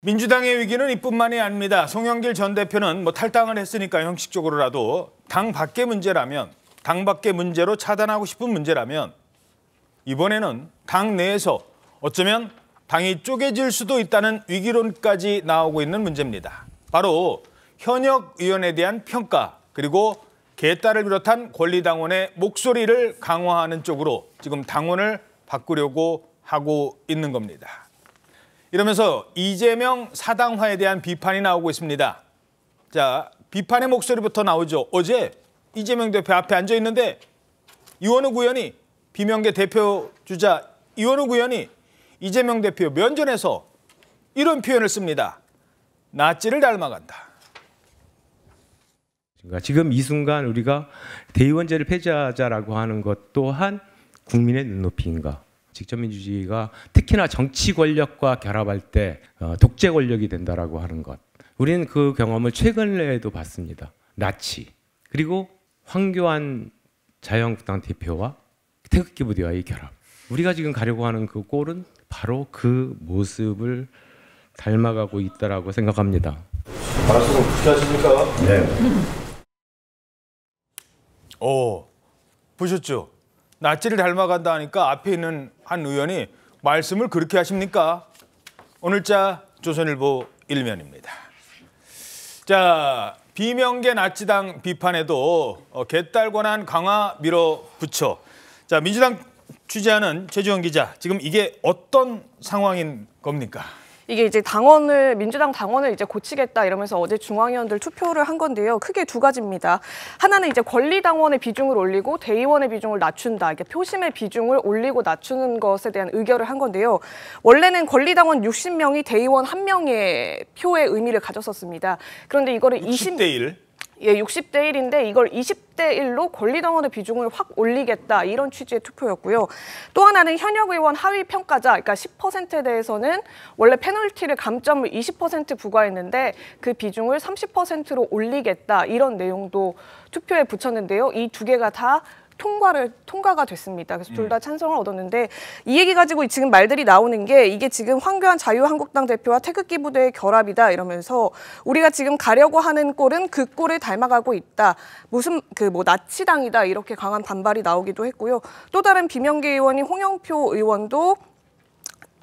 민주당의 위기는 이뿐만이 아닙니다. 송영길 전 대표는 뭐 탈당을 했으니까 형식적으로라도 당 밖의 문제라면 당 밖의 문제로 차단하고 싶은 문제라면 이번에는 당 내에서 어쩌면 당이 쪼개질 수도 있다는 위기론까지 나오고 있는 문제입니다. 바로 현역 의원에 대한 평가 그리고 개딸을 비롯한 권리당원의 목소리를 강화하는 쪽으로 지금 당원을 바꾸려고 하고 있는 겁니다. 이러면서 이재명 사당화에 대한 비판이 나오고 있습니다. 자, 비판의 목소리부터 나오죠. 어제 이재명 대표 앞에 앉아 있는데 이원우 구현이 비명계 대표 주자 이원우 구현이 이재명 대표 면전에서 이런 표현을 씁니다. 나치를 닮아간다. 그러니까 지금 이 순간 우리가 대의원제를 폐지하자라고 하는 것 또한 국민의 눈높이인가 직접 민주주의가 특히나 정치 권력과 결합할 때 어, 독재 권력이 된다라고 하는 것. 우리는 그 경험을 최근에도 봤습니다. 나치 그리고 황교안 자유한국당 대표와 태극기 부대와의 결합. 우리가 지금 가려고 하는 그꼴은 바로 그 모습을 닮아가고 있다라고 생각합니다. 말씀을 부탁십니까 네. 오, 보셨죠? 나치를 닮아간다 하니까 앞에 있는 한 의원이 말씀을 그렇게 하십니까? 오늘자 조선일보 일면입니다. 자, 비명계 나치당 비판에도 어, 개딸 권한 강화 밀어붙여. 자, 민주당 취재하는 최주영 기자, 지금 이게 어떤 상황인 겁니까? 이게 이제 당원을 민주당 당원을 이제 고치겠다 이러면서 어제 중앙위원들 투표를 한 건데요. 크게 두 가지입니다. 하나는 이제 권리당원의 비중을 올리고 대의원의 비중을 낮춘다. 이게 표심의 비중을 올리고 낮추는 것에 대한 의결을 한 건데요. 원래는 권리당원 60명이 대의원 1명의 표의 의미를 가졌었습니다. 그런데 이거를 20대 1 예, 60대 1인데 이걸 20대 1로 권리당원의 비중을 확 올리겠다 이런 취지의 투표였고요. 또 하나는 현역 의원 하위 평가자 그러니까 10%에 대해서는 원래 페널티를 감점을 20% 부과했는데 그 비중을 30%로 올리겠다 이런 내용도 투표에 붙였는데요. 이 두 개가 다 통과를 통과가 됐습니다. 그래서 둘다 음. 찬성을 얻었는데 이 얘기 가지고 지금 말들이 나오는 게 이게 지금 황교안 자유한국당 대표와 태극기 부대의 결합이다 이러면서 우리가 지금 가려고 하는 꼴은 그 꼴을 닮아가고 있다. 무슨 그 뭐 나치당이다 이렇게 강한 반발이 나오기도 했고요. 또 다른 비명계 의원인 홍영표 의원도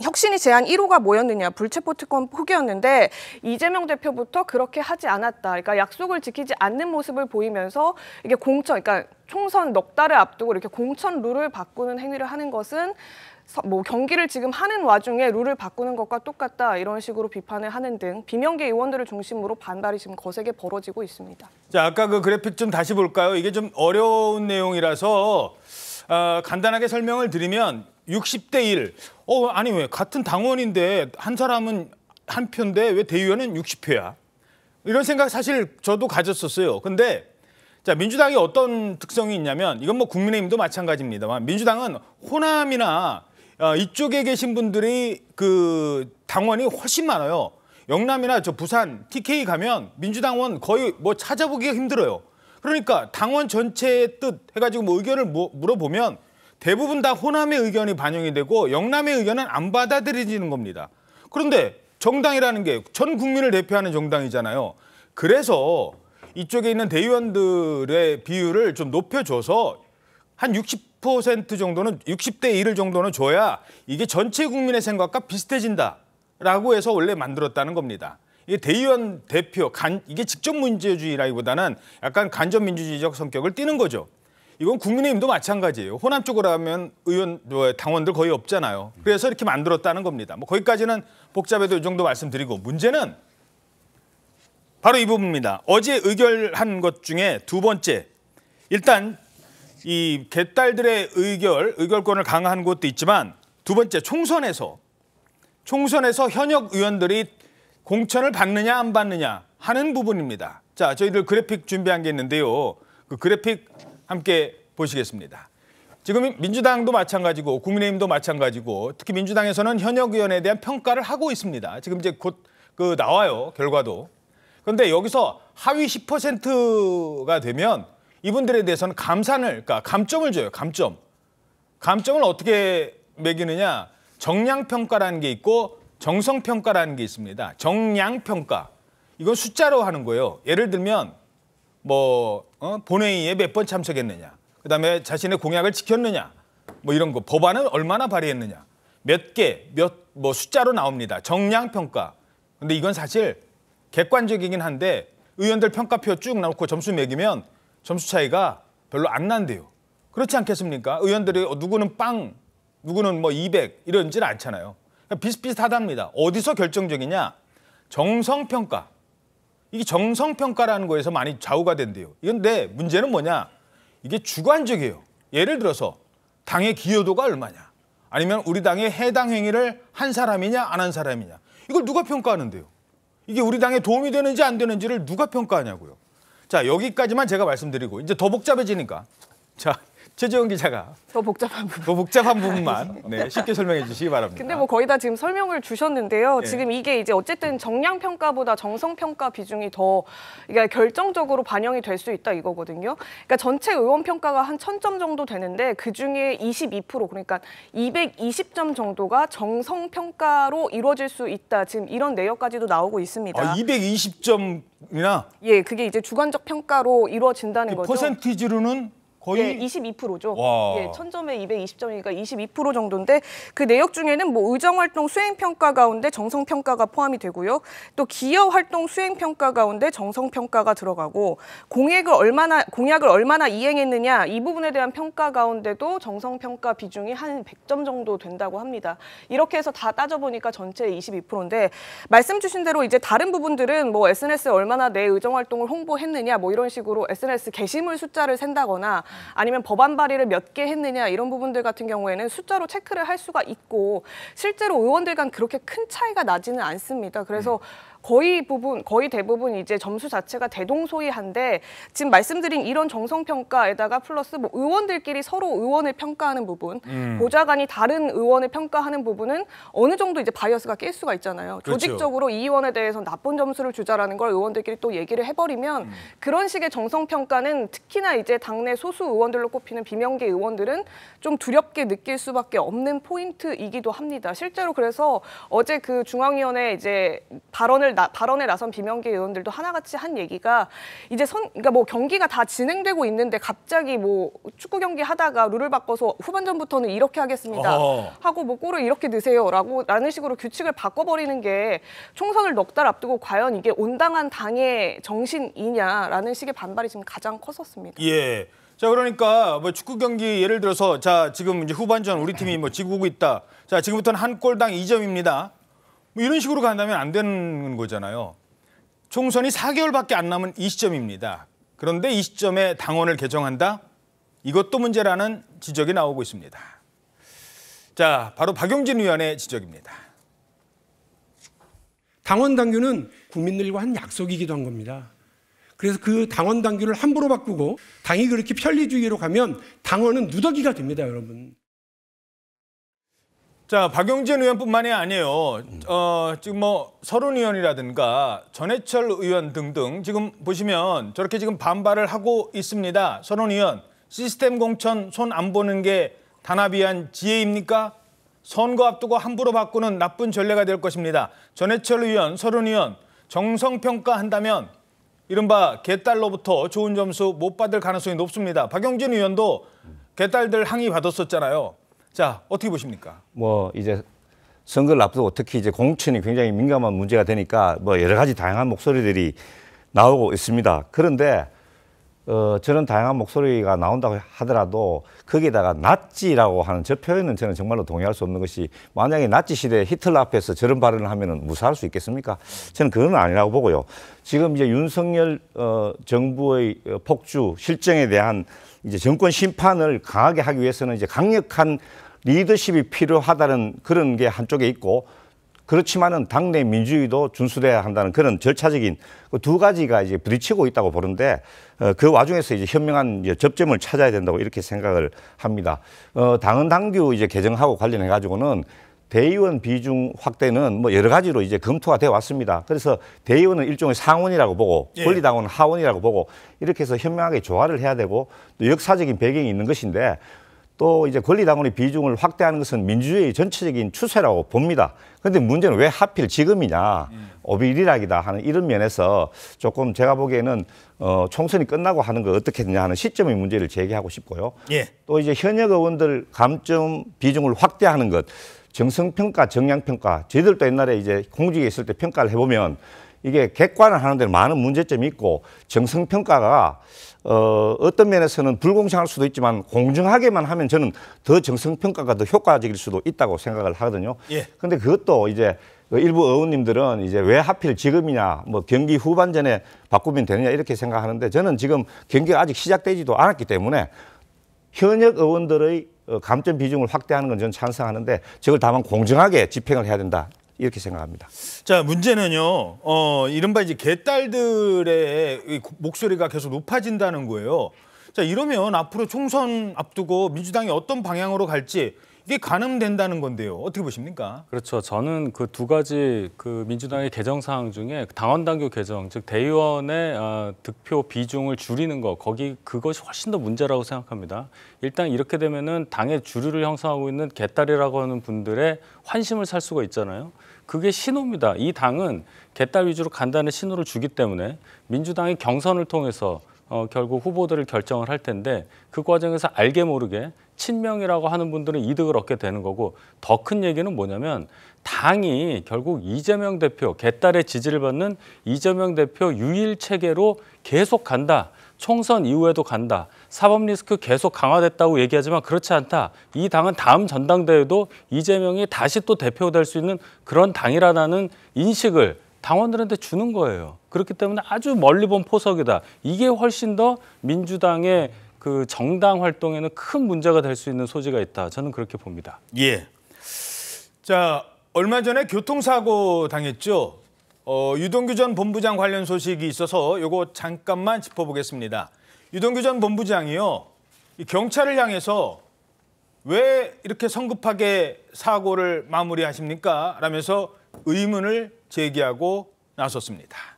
혁신이 제안 1호가 뭐였느냐 불체포 특권 포기였는데 이재명 대표부터 그렇게 하지 않았다. 그러니까 약속을 지키지 않는 모습을 보이면서 이게 공천, 그러니까 총선 넉 달을 앞두고 이렇게 공천 룰을 바꾸는 행위를 하는 것은 뭐 경기를 지금 하는 와중에 룰을 바꾸는 것과 똑같다 이런 식으로 비판을 하는 등 비명계 의원들을 중심으로 반발이 지금 거세게 벌어지고 있습니다. 자 아까 그 그래픽 좀 다시 볼까요? 이게 좀 어려운 내용이라서 어, 간단하게 설명을 드리면 60대 1. 어, 아니 왜 같은 당원인데 한 사람은 한 표인데 왜 대의원은 60표야? 이런 생각 사실 저도 가졌었어요. 근데 자, 민주당이 어떤 특성이 있냐면 이건 뭐 국민의힘도 마찬가지입니다만 민주당은 호남이나 어, 이쪽에 계신 분들이 그 당원이 훨씬 많아요. 영남이나 저 부산 TK 가면 민주당원 거의 뭐 찾아보기가 힘들어요. 그러니까 당원 전체의 뜻 해가지고 뭐 의견을 뭐 물어보면 대부분 다 호남의 의견이 반영이 되고 영남의 의견은 안 받아들여지는 겁니다. 그런데 정당이라는 게 전 국민을 대표하는 정당이잖아요. 그래서 이쪽에 있는 대의원들의 비율을 좀 높여줘서 한 60% 정도는 60대 1을 정도는 줘야 이게 전체 국민의 생각과 비슷해진다라고 해서 원래 만들었다는 겁니다. 이게 대의원 대표 간 이게 직접 문제주의라기보다는 약간 간접 민주주의적 성격을 띠는 거죠. 이건 국민의힘도 마찬가지예요. 호남 쪽으로 하면 의원 뭐 당원들 거의 없잖아요. 그래서 이렇게 만들었다는 겁니다. 뭐 거기까지는 복잡해도 이 정도 말씀드리고 문제는 바로 이 부분입니다. 어제 의결한 것 중에 두 번째 일단 이 개딸들의 의결 의결권을 강화한 것도 있지만 두 번째 총선에서 총선에서 현역 의원들이 공천을 받느냐 안 받느냐 하는 부분입니다. 자, 저희들 그래픽 준비한 게 있는데요. 그 그래픽 함께 보시겠습니다. 지금 민주당도 마찬가지고 국민의힘도 마찬가지고 특히 민주당에서는 현역 의원에 대한 평가를 하고 있습니다. 지금 이제 곧 그 나와요 결과도. 그런데 여기서 하위 10%가 되면 이분들에 대해서는 감산을 그러니까 감점을 줘요 감점. 감점을 어떻게 매기느냐 정량 평가라는 게 있고 정성 평가라는 게 있습니다. 정량 평가 이건 숫자로 하는 거예요. 예를 들면 뭐 어? 본회의에 몇 번 참석했느냐, 그다음에 자신의 공약을 지켰느냐, 뭐 이런 거 법안을 얼마나 발의했느냐, 몇 개, 몇 뭐 숫자로 나옵니다. 정량 평가. 근데 이건 사실 객관적이긴 한데 의원들 평가표 쭉 나오고 점수 매기면 점수 차이가 별로 안 난대요. 그렇지 않겠습니까? 의원들이 어, 누구는 빵, 누구는 뭐 200 이런지는 않잖아요. 그러니까 비슷비슷하답니다. 어디서 결정적이냐? 정성평가. 이게 정성평가라는 거에서 많이 좌우가 된대요. 그런데 문제는 뭐냐? 이게 주관적이에요. 예를 들어서 당의 기여도가 얼마냐? 아니면 우리 당의 해당 행위를 한 사람이냐 안 한 사람이냐? 이걸 누가 평가하는데요? 이게 우리 당에 도움이 되는지 안 되는지를 누가 평가하냐고요. 자, 여기까지만 제가 말씀드리고 이제 더 복잡해지니까 자, 최지원 기자가 더 복잡한 부분, 더 복잡한 부분만 네. 네, 쉽게 설명해 주시기 바랍니다. 근데 뭐 거의 다 지금 설명을 주셨는데요. 네. 지금 이게 이제 어쨌든 정량 평가보다 정성 평가 비중이 더 그러니까 결정적으로 반영이 될 수 있다 이거거든요. 그러니까 전체 의원 평가가 한 천 점 정도 되는데 그 중에 22% 그러니까 220점 정도가 정성 평가로 이루어질 수 있다. 지금 이런 내역까지도 나오고 있습니다. 아, 220점이나? 예, 그게 이제 주관적 평가로 이루어진다는 그 거죠. 퍼센티지로는 거의 예, 22%죠. 와. 예, 1000점에 220점이니까 22% 정도인데 그 내역 중에는 뭐 의정 활동 수행 평가 가운데 정성 평가가 포함이 되고요. 또 기여 활동 수행 평가 가운데 정성 평가가 들어가고 공약을 얼마나 공약을 얼마나 이행했느냐 이 부분에 대한 평가 가운데도 정성 평가 비중이 한 100점 정도 된다고 합니다. 이렇게 해서 다 따져 보니까 전체 22%인데 말씀 주신 대로 이제 다른 부분들은 뭐 SNS에 얼마나 내 의정 활동을 홍보했느냐 뭐 이런 식으로 SNS 게시물 숫자를 센다거나 아니면 법안 발의를 몇 개 했느냐 이런 부분들 같은 경우에는 숫자로 체크를 할 수가 있고 실제로 의원들 간 그렇게 큰 차이가 나지는 않습니다. 그래서 음. 거의 부분 거의 대부분 이제 점수 자체가 대동소이한데 지금 말씀드린 이런 정성 평가에다가 플러스 뭐 의원들끼리 서로 의원을 평가하는 부분, 음. 보좌관이 다른 의원을 평가하는 부분은 어느 정도 이제 바이어스가 깰 수가 있잖아요. 그렇죠. 조직적으로 이 의원에 대해서 나쁜 점수를 주자라는 걸 의원들끼리 또 얘기를 해버리면 음. 그런 식의 정성 평가는 특히나 이제 당내 소수 의원들로 꼽히는 비명계 의원들은 좀 두렵게 느낄 수밖에 없는 포인트이기도 합니다. 실제로 그래서 어제 그 중앙위원회 이제 발언을 나, 발언에 나선 비명계 의원들도 하나같이 한 얘기가 이제 선 그러니까 뭐 경기가 다 진행되고 있는데 갑자기 뭐 축구 경기 하다가 룰을 바꿔서 후반전부터는 이렇게 하겠습니다 어. 하고 뭐 골을 이렇게 드세요라고 라는 식으로 규칙을 바꿔버리는 게 총선을 넉 달 앞두고 과연 이게 온당한 당의 정신이냐라는 식의 반발이 지금 가장 컸었습니다. 예. 자 그러니까 뭐 축구 경기 예를 들어서 자 지금 이제 후반전 우리 팀이 뭐 지고 있다. 자 지금부터는 한 골당 이점입니다 뭐 이런 식으로 간다면 안 되는 거잖아요. 총선이 4개월밖에 안 남은 이 시점입니다. 그런데 이 시점에 당원을 개정한다? 이것도 문제라는 지적이 나오고 있습니다. 자, 바로 박용진 의원의 지적입니다. 당원 당규는 국민들과 한 약속이기도 한 겁니다. 그래서 그 당원 당규를 함부로 바꾸고 당이 그렇게 편리주의로 가면 당원은 누더기가 됩니다, 여러분. 자, 박용진 의원뿐만이 아니에요. 어, 지금 뭐 서른 의원이라든가 전해철 의원 등등 지금 보시면 저렇게 지금 반발을 하고 있습니다. 서른 의원 시스템 공천 손 안 보는 게 단합이한 지혜입니까? 선거 앞두고 함부로 바꾸는 나쁜 전례가 될 것입니다. 전해철 의원, 서른 의원 정성 평가한다면 이른바 개딸로부터 좋은 점수 못 받을 가능성이 높습니다. 박용진 의원도 개딸들 항의 받았었잖아요. 자, 어떻게 보십니까? 뭐 이제 선거를 앞두고 특히 이제 공천이 굉장히 민감한 문제가 되니까 뭐 여러 가지 다양한 목소리들이 나오고 있습니다. 그런데 어, 저는 다양한 목소리가 나온다고 하더라도 거기다가 에낫지라고 하는 저 표현은 저는 정말로 동의할 수 없는 것이 만약에 낫지 시대 히틀러 앞에서 저런 발언을 하면 은 무사할 수 있겠습니까? 저는 그건 아니라고 보고요. 지금 이제 윤석열 어, 정부의 어, 폭주 실정에 대한 이제 정권 심판을 강하게 하기 위해서는 이제 강력한 리더십이 필요하다는 그런 게 한쪽에 있고 그렇지만은 당내 민주주의도 준수돼야 한다는 그런 절차적인 그 두 가지가 이제 부딪히고 있다고 보는데 어, 그 와중에서 이제 현명한 이제 접점을 찾아야 된다고 이렇게 생각을 합니다. 어, 당헌 당규 이제 개정하고 관련해 가지고는 대의원 비중 확대는 뭐 여러 가지로 이제 검토가 되어 왔습니다. 그래서 대의원은 일종의 상원이라고 보고 예. 권리당원은 하원이라고 보고 이렇게 해서 현명하게 조화를 해야 되고 또 역사적인 배경이 있는 것인데 또 이제 권리당원의 비중을 확대하는 것은 민주주의 전체적인 추세라고 봅니다. 그런데 문제는 왜 하필 지금이냐, 오비일이라기다 음. 하는 이런 면에서 조금 제가 보기에는 어, 총선이 끝나고 하는 거 어떻게 되냐 하는 시점의 문제를 제기하고 싶고요. 예. 또 이제 현역 의원들 감점 비중을 확대하는 것, 정성평가, 정량평가, 저희들도 옛날에 이제 공직에 있을 때 평가를 해보면 이게 객관을 하는 데 많은 문제점이 있고 정성평가가 어, 어떤 면에서는 불공정할 수도 있지만 공정하게만 하면 저는 더 정성평가가 더 효과적일 수도 있다고 생각을 하거든요. 예. 근데 그것도 이제 일부 의원님들은 이제 왜 하필 지금이냐, 뭐 경기 후반전에 바꾸면 되느냐 이렇게 생각하는데 저는 지금 경기가 아직 시작되지도 않았기 때문에 현역 의원들의 어, 감점 비중을 확대하는 건 저는 찬성하는데 저걸 다만 공정하게 집행을 해야 된다 이렇게 생각합니다. 자 문제는요. 어 이른바 이제 개딸들의 목소리가 계속 높아진다는 거예요. 자 이러면 앞으로 총선 앞두고 민주당이 어떤 방향으로 갈지 이게 가늠된다는 건데요. 어떻게 보십니까? 그렇죠. 저는 그 두 가지 그 민주당의 개정 사항 중에 당원 당규 개정, 즉 대의원의 어, 득표 비중을 줄이는 거 거기 그것이 훨씬 더 문제라고 생각합니다. 일단 이렇게 되면은 당의 주류를 형성하고 있는 개딸이라고 하는 분들의 환심을 살 수가 있잖아요. 그게 신호입니다. 이 당은 개딸 위주로 간다는 신호를 주기 때문에 민주당이 경선을 통해서 어, 결국 후보들을 결정을 할 텐데 그 과정에서 알게 모르게 친명이라고 하는 분들은 이득을 얻게 되는 거고 더 큰 얘기는 뭐냐면 당이 결국 이재명 대표, 개딸의 지지를 받는 이재명 대표 유일 체계로 계속 간다. 총선 이후에도 간다. 사법 리스크 계속 강화됐다고 얘기하지만 그렇지 않다. 이 당은 다음 전당대회도 이재명이 다시 또대표될 수 있는 그런 당이라는 인식을 당원들한테 주는 거예요. 그렇기 때문에 아주 멀리 본 포석이다. 이게 훨씬 더 민주당의 그 정당 활동에는 큰 문제가 될 수 있는 소지가 있다. 저는 그렇게 봅니다. 예. 자, 얼마 전에 교통사고 당했죠. 어, 유동규 전 본부장 관련 소식이 있어서 요거 잠깐만 짚어보겠습니다. 유동규 전 본부장이요. 경찰을 향해서 왜 이렇게 성급하게 사고를 마무리하십니까? 라면서 의문을 제기하고 나섰습니다.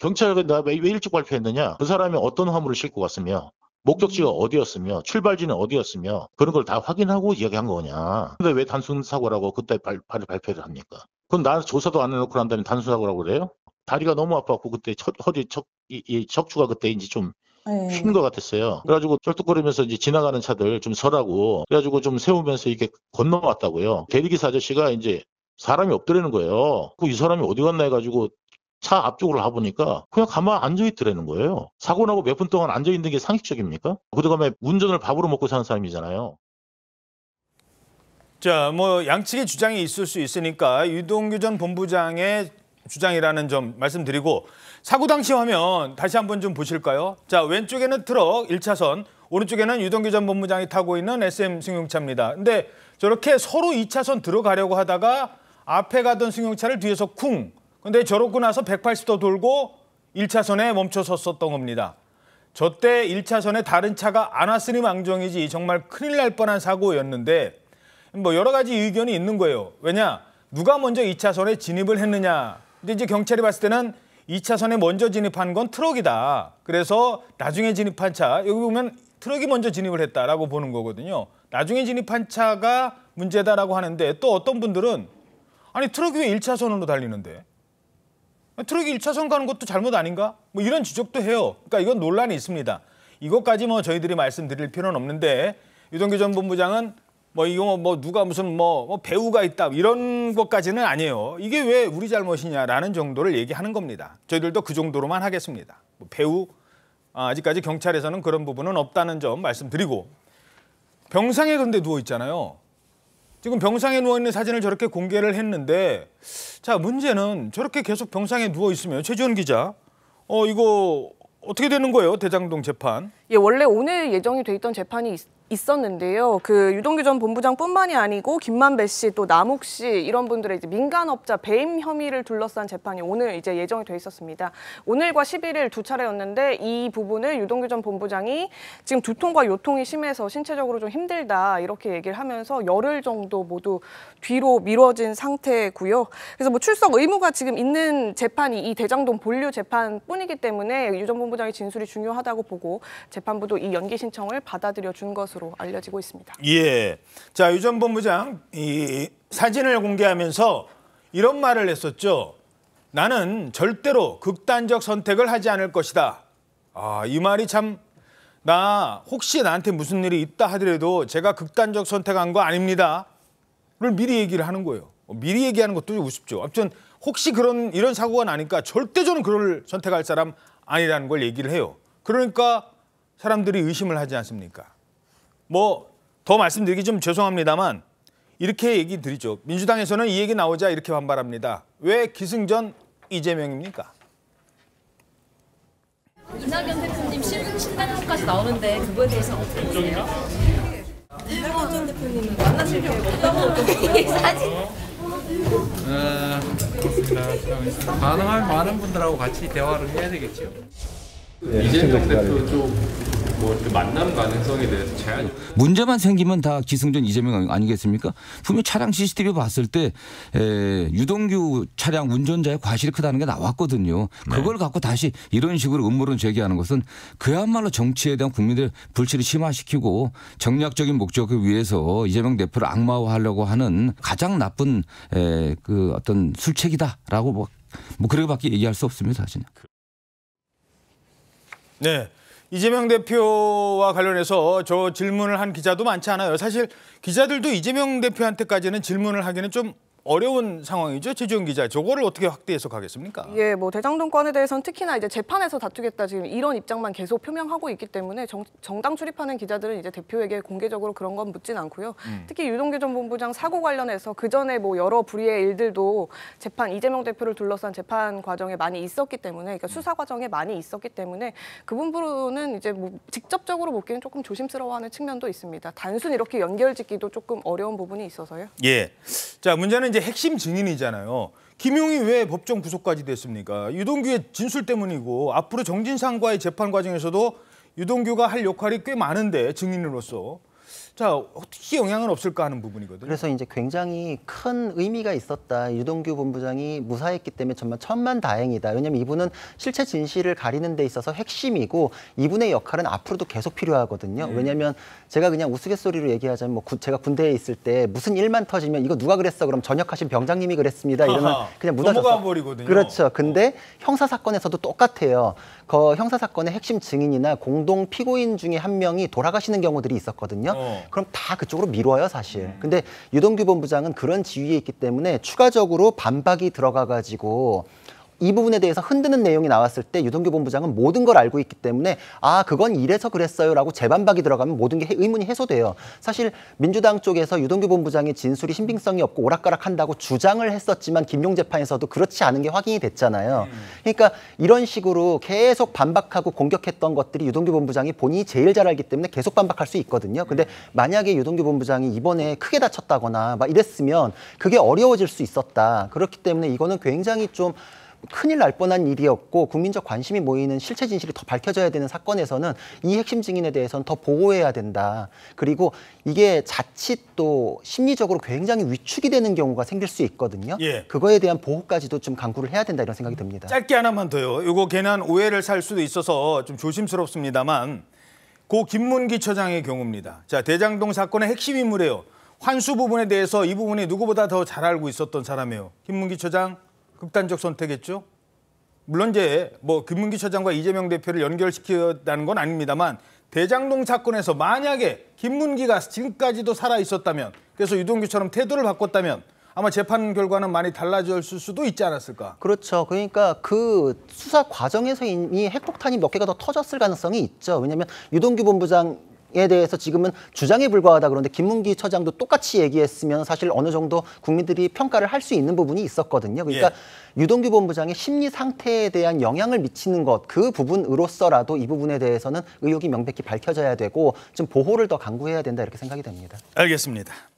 경찰이 나왜 왜 일찍 발표했느냐? 그 사람이 어떤 화물을 싣고 갔으며 목적지가 어디였으며 출발지는 어디였으며 그런 걸 다 확인하고 이야기한 거냐 근데 왜 단순 사고라고 그때 발, 발, 발표를 합니까 그건 나 조사도 안 해놓고 난다음 단순 사고라고 그래요 다리가 너무 아파갖고 그때 첫, 허리 척, 이, 이 척추가 그때 이제 좀 네. 휜것 같았어요. 그래가지고 쩔뚝거리면서 이제 지나가는 차들 좀 서라고 그래가지고 좀 세우면서 이렇게 건너왔다고요. 대리기사 아저씨가 이제 사람이 없더라는 거예요. 그 이 사람이 어디 갔나 해가지고 차 앞쪽으로 가보니까 그냥 가만 앉아있더라는 거예요. 사고 나고 몇 분 동안 앉아있는 게 상식적입니까? 그동안에 운전을 밥으로 먹고 사는 사람이잖아요. 자, 뭐 양측의 주장이 있을 수 있으니까 유동규 전 본부장의 주장이라는 점 말씀드리고 사고 당시 화면 다시 한번 좀 보실까요? 자, 왼쪽에는 트럭 1차선, 오른쪽에는 유동규 전 본부장이 타고 있는 SM 승용차입니다. 근데 저렇게 서로 2차선 들어가려고 하다가 앞에 가던 승용차를 뒤에서 쿵 근데 저렇고 나서 180도 돌고 1차선에 멈춰 섰었던 겁니다. 저때 1차선에 다른 차가 안 왔으니 망정이지 정말 큰일 날 뻔한 사고였는데 뭐 여러 가지 의견이 있는 거예요. 왜냐? 누가 먼저 2차선에 진입을 했느냐. 근데 이제 경찰이 봤을 때는 2차선에 먼저 진입한 건 트럭이다. 그래서 나중에 진입한 차, 여기 보면 트럭이 먼저 진입을 했다라고 보는 거거든요. 나중에 진입한 차가 문제다라고 하는데 또 어떤 분들은 아니 트럭이 왜 1차선으로 달리는데 아, 트럭이 1차선 가는 것도 잘못 아닌가? 뭐 이런 지적도 해요. 그러니까 이건 논란이 있습니다. 이것까지 뭐 저희들이 말씀드릴 필요는 없는데 유동규 전 본부장은 뭐 이거 뭐 누가 무슨 뭐, 뭐 배우가 있다 이런 것까지는 아니에요. 이게 왜 우리 잘못이냐라는 정도를 얘기하는 겁니다. 저희들도 그 정도로만 하겠습니다. 뭐 배우 아, 아직까지 경찰에서는 그런 부분은 없다는 점 말씀드리고 병상에 근데 누워 있잖아요. 지금 병상에 누워 있는 사진을 저렇게 공개를 했는데 자 문제는 저렇게 계속 병상에 누워 있으면 최지원 기자 어 이거 어떻게 되는 거예요 대장동 재판? 예 원래 오늘 예정이 돼 있던 재판이 있... 있었는데요. 그 유동규 전 본부장뿐만이 아니고 김만배 씨, 또 남욱 씨 이런 분들의 이제 민간업자 배임 혐의를 둘러싼 재판이 오늘 이제 예정이 돼 있었습니다. 오늘과 11일 두 차례였는데 이 부분을 유동규 전 본부장이 지금 두통과 요통이 심해서 신체적으로 좀 힘들다 이렇게 얘기를 하면서 열흘 정도 모두 뒤로 미뤄진 상태고요. 그래서 뭐 출석 의무가 지금 있는 재판이 이 대장동 본류 재판뿐이기 때문에 유전 본부장의 진술이 중요하다고 보고 재판부도 이 연기 신청을 받아들여 준 것으로. 것으로 알려지고 있습니다. 예. 자, 유전 본부장 이 사진을 공개하면서 이런 말을 했었죠. 나는 절대로 극단적 선택을 하지 않을 것이다. 아, 이 말이 참 나 혹시 나한테 무슨 일이 있다 하더라도 제가 극단적 선택한 거 아닙니다. 를 미리 얘기를 하는 거예요. 어, 미리 얘기하는 것도 우습죠. 아무튼 혹시 그런 이런 사고가 나니까 절대 저는 그걸 선택할 사람 아니라는 걸 얘기를 해요. 그러니까 사람들이 의심을 하지 않습니까? 뭐더 말씀드리기 좀 죄송합니다만 이렇게 얘기 드리죠. 민주당에서는 이 얘기 나오자 이렇게 반발합니다. 왜 기승전 이재명입니까? 이낙연 대표님 신당 까지 나오는데 그거에 대해서 어떻게 보세요? 이낙연 전 대표님은 만나실 기 없다고 이 사진 어, 가능한 많은 분들하고 같이 대화를 해야 되겠죠. 네, 이재명 대표 좀뭐 이렇게 만남 가능성에 대해서 제한 문제만 생기면 다 기승전 이재명 아니겠습니까? 분명 차량 CCTV 봤을 때 에, 유동규 차량 운전자의 과실이 크다는 게 나왔거든요. 네. 그걸 네. 갖고 다시 이런 식으로 음모론 제기하는 것은 그야말로 정치에 대한 국민들 불신을 심화시키고 정략적인 목적을 위해서 이재명 대표를 악마화하려고 하는 가장 나쁜 에, 그 어떤 술책이다라고 뭐, 뭐 그렇게밖에 얘기할 수 없습니다 사실. 네. 이재명 대표와 관련해서 저 질문을 한 기자도 많지 않아요. 사실 기자들도 이재명 대표한테까지는 질문을 하기는 좀 어려운 상황이죠. 최지훈 기자. 저거를 어떻게 확대 해서가겠습니까 예, 뭐 대장동권에 대해서는 특히나 이제 재판에서 다투겠다 지금 이런 입장만 계속 표명하고 있기 때문에 정, 당 출입하는 기자들은 이제 대표에게 공개적으로 그런 건 묻진 않고요. 음. 특히 유동규 전 본부장 사고 관련해서 그 전에 뭐 여러 불의의 일들도 재판 이재명 대표를 둘러싼 재판 과정에 많이 있었기 때문에 그러니까 수사 과정에 많이 있었기 때문에 그 부분은 이제 뭐 직접적으로 묻기는 조금 조심스러워하는 측면도 있습니다. 단순 이렇게 연결짓기도 조금 어려운 부분이 있어서요. 예. 자, 문제는 이번에 이제 핵심 증인이잖아요. 김용이 왜 법정 구속까지 됐습니까? 유동규의 진술 때문이고 앞으로 정진상과의 재판 과정에서도 유동규가 할 역할이 꽤 많은데 증인으로서 자 어떻게 영향은 없을까 하는 부분이거든요. 그래서 이제 굉장히 큰 의미가 있었다. 유동규 본부장이 무사했기 때문에 정말 천만 다행이다. 왜냐하면 이분은 실체 진실을 가리는 데 있어서 핵심이고 이분의 역할은 앞으로도 계속 필요하거든요. 네. 왜냐하면 제가 그냥 우스갯소리로 얘기하자면 뭐 구, 제가 군대에 있을 때 무슨 일만 터지면 이거 누가 그랬어? 그럼 전역하신 병장님이 그랬습니다. 이러면 그냥 무너져서 버리거든요. 그렇죠. 어. 근데 형사 사건에서도 똑같아요. 그 형사 사건의 핵심 증인이나 공동 피고인 중에 한 명이 돌아가시는 경우들이 있었거든요. 어. 그럼 다 그쪽으로 미뤄요 사실. 네. 근데 유동규 본부장은 그런 지위에 있기 때문에 추가적으로 반박이 들어가 가지고 이 부분에 대해서 흔드는 내용이 나왔을 때 유동규 본부장은 모든 걸 알고 있기 때문에 아 그건 이래서 그랬어요라고 재반박이 들어가면 모든 게 의문이 해소돼요. 사실 민주당 쪽에서 유동규 본부장이 진술이 신빙성이 없고 오락가락한다고 주장을 했었지만 김용 재판에서도 그렇지 않은 게 확인이 됐잖아요. 음. 그러니까 이런 식으로 계속 반박하고 공격했던 것들이 유동규 본부장이 본인이 제일 잘 알기 때문에 계속 반박할 수 있거든요. 근데 음. 만약에 유동규 본부장이 이번에 크게 다쳤다거나 막 이랬으면 그게 어려워질 수 있었다. 그렇기 때문에 이거는 굉장히 좀 큰일 날 뻔한 일이었고 국민적 관심이 모이는 실체 진실이 더 밝혀져야 되는 사건에서는 이 핵심 증인에 대해서는 더 보호해야 된다. 그리고 이게 자칫 또 심리적으로 굉장히 위축이 되는 경우가 생길 수 있거든요. 예. 그거에 대한 보호까지도 좀 강구를 해야 된다 이런 생각이 음, 듭니다. 짧게 하나만 더요. 이거 괜한 오해를 살 수도 있어서 좀 조심스럽습니다만 고 김문기 처장의 경우입니다. 자 대장동 사건의 핵심 인물이에요. 환수 부분에 대해서 이 부분이 누구보다 더 잘 알고 있었던 사람이에요. 김문기 처장 극단적 선택했죠. 물론 이제 뭐 김문기 처장과 이재명 대표를 연결시켰다는 건 아닙니다만 대장동 사건에서 만약에 김문기가 지금까지도 살아 있었다면 그래서 유동규처럼 태도를 바꿨다면 아마 재판 결과는 많이 달라졌을 수도 있지 않았을까? 그렇죠. 그러니까 그 수사 과정에서 이미 핵폭탄이 몇 개가 더 터졌을 가능성이 있죠. 왜냐하면 유동규 본부장 에 대해서 지금은 주장에 불과하다 그런데 김문기 처장도 똑같이 얘기했으면 사실 어느 정도 국민들이 평가를 할 수 있는 부분이 있었거든요. 그러니까 예. 유동규 본부장의 심리 상태에 대한 영향을 미치는 것 그 부분으로서라도 이 부분에 대해서는 의혹이 명백히 밝혀져야 되고 좀 보호를 더 강구해야 된다 이렇게 생각이 됩니다. 알겠습니다.